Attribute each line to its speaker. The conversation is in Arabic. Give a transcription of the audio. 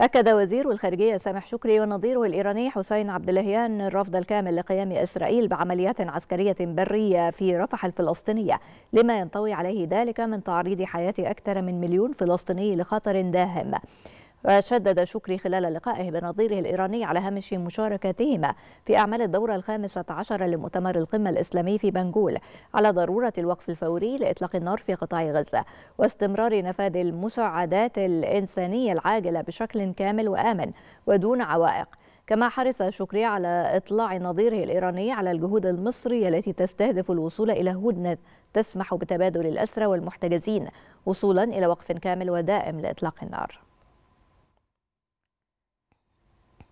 Speaker 1: أكد وزير الخارجية سامح شكري ونظيره الإيراني حسين عبد اللهيان الرفض الكامل لقيام إسرائيل بعمليات عسكرية برية في رفح الفلسطينية لما ينطوي عليه ذلك من تعريض حياة أكثر من مليون فلسطيني لخطر داهم وشدد شكري خلال لقائه بنظيره الإيراني على هامش مشاركتهما في أعمال الدورة الخامسة عشر لمؤتمر القمة الإسلامي في بنغول على ضرورة الوقف الفوري لإطلاق النار في قطاع غزة واستمرار نفاذ المساعدات الإنسانية العاجلة بشكل كامل وآمن ودون عوائق كما حرص شكري على إطلاع نظيره الإيراني على الجهود المصرية التي تستهدف الوصول إلى هدنة تسمح بتبادل الأسرى والمحتجزين وصولا إلى وقف كامل ودائم لإطلاق النار